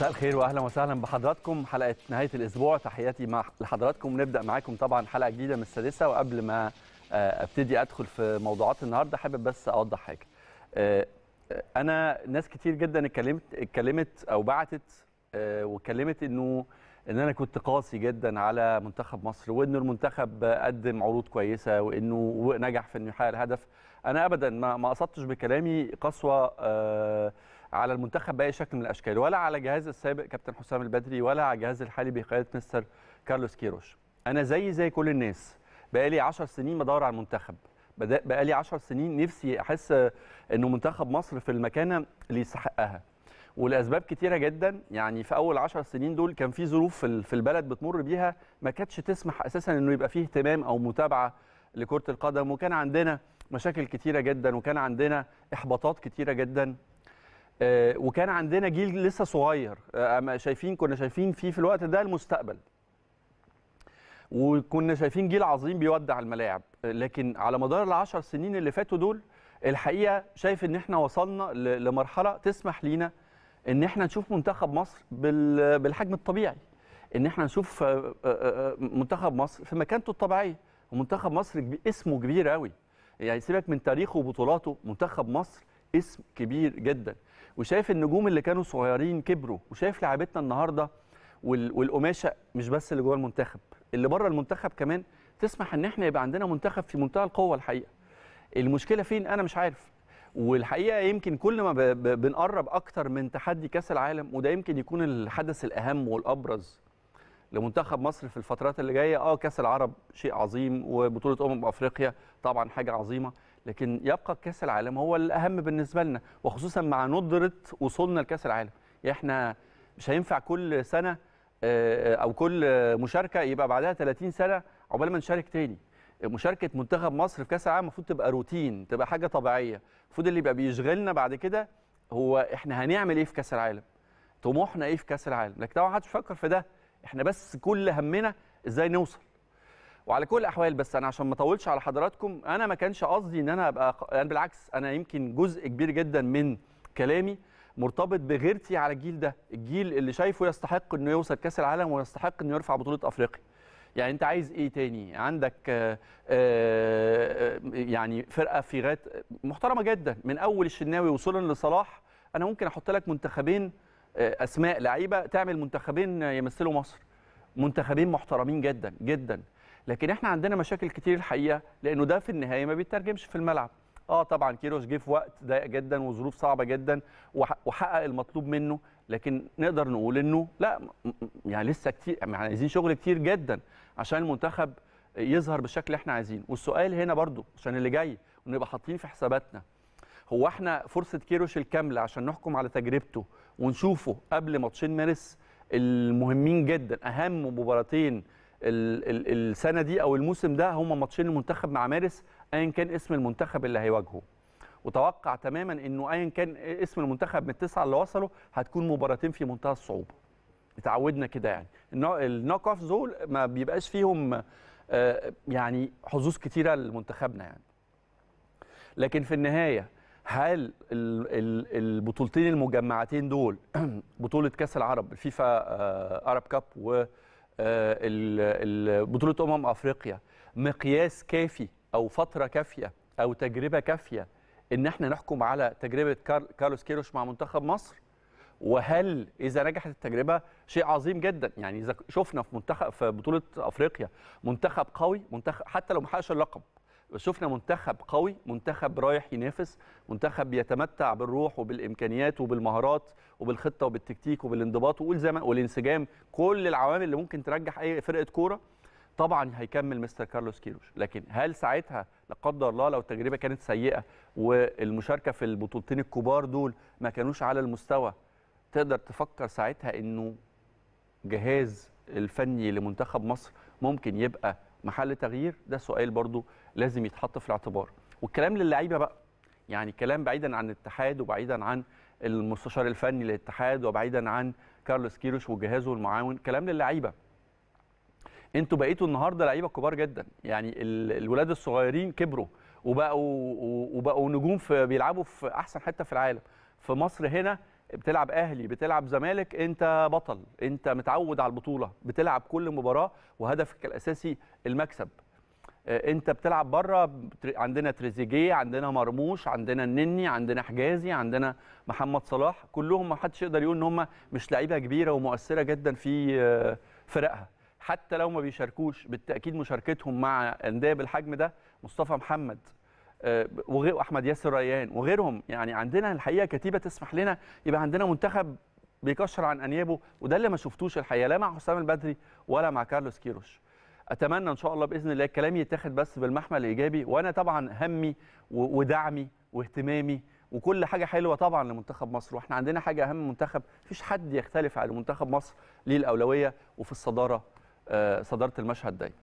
مساء الخير واهلا وسهلا بحضراتكم حلقه نهايه الاسبوع تحياتي مع لحضراتكم نبدا معاكم طبعا حلقه جديده من السادسه وقبل ما آه، ابتدي ادخل في موضوعات النهارده حابب بس اوضح حاجه آه، آه، انا ناس كتير جدا اتكلمت اتكلمت او بعتت واتكلمت انه ان انا كنت قاسي جدا على منتخب مصر وانه المنتخب قدم عروض كويسه وانه نجح في انه يحقق الهدف انا ابدا ما ما قصدتش بكلامي قسوه على المنتخب باي شكل من الاشكال ولا على جهاز السابق كابتن حسام البدري ولا على الجهاز الحالي بقياده مستر كارلوس كيروش انا زي زي كل الناس بقالي 10 سنين بدور على المنتخب بقالي 10 سنين نفسي احس انه منتخب مصر في المكانه اللي يستحقها ولاسباب كتيره جدا يعني في اول 10 سنين دول كان في ظروف في البلد بتمر بيها ما كانتش تسمح اساسا انه يبقى فيه اهتمام او متابعه لكره القدم وكان عندنا مشاكل كتيره جدا وكان عندنا احباطات كتيره جدا آه، وكان عندنا جيل لسه صغير آه، شايفين كنا شايفين فيه في الوقت ده المستقبل وكنا شايفين جيل عظيم بيودع الملاعب لكن على مدار العشر سنين اللي فاتوا دول الحقيقه شايف ان احنا وصلنا لمرحله تسمح لينا ان احنا نشوف منتخب مصر بالحجم الطبيعي ان احنا نشوف آه، منتخب مصر في مكانته الطبيعيه ومنتخب مصر اسمه كبير قوي يعني سيبك من تاريخه وبطولاته منتخب مصر اسم كبير جدا وشايف النجوم اللي كانوا صغيرين كبروا وشايف لعيبتنا النهارده والقماشه مش بس اللي جوه المنتخب اللي بره المنتخب كمان تسمح ان احنا يبقى عندنا منتخب في منتهى القوه الحقيقه المشكله فين انا مش عارف والحقيقه يمكن كل ما بنقرب اكتر من تحدي كاس العالم وده يمكن يكون الحدث الاهم والابرز لمنتخب مصر في الفترات اللي جايه اه كاس العرب شيء عظيم وبطوله امم افريقيا طبعا حاجه عظيمه لكن يبقى كاس العالم هو الاهم بالنسبه لنا وخصوصا مع ندره وصولنا لكاس العالم احنا مش هينفع كل سنه آه، او كل مشاركه يبقى بعدها 30 سنه عقبال ما نشارك تاني مشاركه منتخب مصر في كاس العالم المفروض تبقى روتين تبقى حاجه طبيعيه المفروض اللي يبقى بيشغلنا بعد كده هو احنا هنعمل ايه في كاس العالم طموحنا ايه في كاس العالم لكن طبعا محدش بيفكر في ده احنا بس كل همنا ازاي نوصل وعلى كل الاحوال بس انا عشان ما اطولش على حضراتكم انا ما كانش قصدي ان انا ابقى أنا يعني بالعكس انا يمكن جزء كبير جدا من كلامي مرتبط بغيرتي على الجيل ده الجيل اللي شايفه يستحق انه يوصل كاس العالم ويستحق انه يرفع بطوله افريقيا يعني انت عايز ايه تاني عندك آآ آه، آآ آه، آه، يعني فرقه في غايه محترمه جدا من اول الشناوي وصولا لصلاح انا ممكن احط لك منتخبين اسماء لعيبه تعمل منتخبين يمثلوا مصر منتخبين محترمين جدا جدا لكن احنا عندنا مشاكل كتير الحقيقه لانه ده في النهايه ما بيترجمش في الملعب اه طبعا كيروش جه في وقت ضيق جدا وظروف صعبه جدا وحقق المطلوب منه لكن نقدر نقول انه لا يعني لسه كتير يعني عايزين شغل كتير جدا عشان المنتخب يظهر بالشكل اللي احنا عايزينه والسؤال هنا برضو عشان اللي جاي ونبقى حاطين في حساباتنا هو احنا فرصه كيروش الكامله عشان نحكم على تجربته ونشوفه قبل ماتشين مارس المهمين جدا اهم مباراتين السنه دي او الموسم ده هما ماتشين المنتخب مع مارس ايا كان اسم المنتخب اللي هيواجهه وتوقع تماما انه ايا كان اسم المنتخب من التسعه اللي وصلوا هتكون مباراتين في منتهى الصعوبه اتعودنا كده يعني النوك اوف دول ما بيبقاش فيهم آه، يعني حظوظ كتيره لمنتخبنا يعني لكن في النهايه هل البطولتين المجمعتين دول بطوله كاس العرب الفيفا ارب آه، كاب و آه، بطوله امم افريقيا مقياس كافي او فتره كافيه او تجربه كافيه ان احنا نحكم على تجربه كارلوس كيروش مع منتخب مصر وهل اذا نجحت التجربه شيء عظيم جدا يعني اذا شفنا في منتخب في بطوله افريقيا منتخب قوي منتخب حتى لو ما حققش اللقب شفنا منتخب قوي منتخب رايح ينافس منتخب يتمتع بالروح وبالامكانيات وبالمهارات وبالخطه وبالتكتيك وبالانضباط وقول زي ما والانسجام كل العوامل اللي ممكن ترجح اي فرقه كوره طبعا هيكمل مستر كارلوس كيروش لكن هل ساعتها لا قدر الله لو التجربه كانت سيئه والمشاركه في البطولتين الكبار دول ما كانوش على المستوى تقدر تفكر ساعتها انه جهاز الفني لمنتخب مصر ممكن يبقى محل تغيير ده سؤال برضو لازم يتحط في الاعتبار والكلام للعيبه بقى يعني كلام بعيدا عن الاتحاد وبعيدا عن المستشار الفني للاتحاد وبعيدا عن كارلوس كيروش وجهازه المعاون كلام للعيبه انتوا بقيتوا النهارده لعيبه كبار جدا يعني الولاد الصغيرين كبروا وبقوا وبقوا نجوم في بيلعبوا في احسن حته في العالم في مصر هنا بتلعب اهلي بتلعب زمالك انت بطل انت متعود على البطوله بتلعب كل مباراه وهدفك الاساسي المكسب آه، انت بتلعب بره عندنا تريزيجيه عندنا مرموش عندنا النني عندنا حجازي عندنا محمد صلاح كلهم ما حدش يقدر يقول ان هم مش لعيبه كبيره ومؤثره جدا في آه، فرقها حتى لو ما بيشاركوش بالتاكيد مشاركتهم مع انديه بالحجم ده مصطفى محمد آه، واحمد ياسر ريان وغيرهم يعني عندنا الحقيقه كتيبه تسمح لنا يبقى عندنا منتخب بيكشر عن انيابه وده اللي ما شفتوش الحقيقه لا مع حسام البدري ولا مع كارلوس كيروش اتمنى ان شاء الله باذن الله الكلام يتاخد بس بالمحمل الايجابي وانا طبعا همي ودعمي واهتمامي وكل حاجه حلوه طبعا لمنتخب مصر واحنا عندنا حاجه اهم منتخب مفيش حد يختلف على منتخب مصر ليه الاولويه وفي الصداره آه، صداره المشهد دايما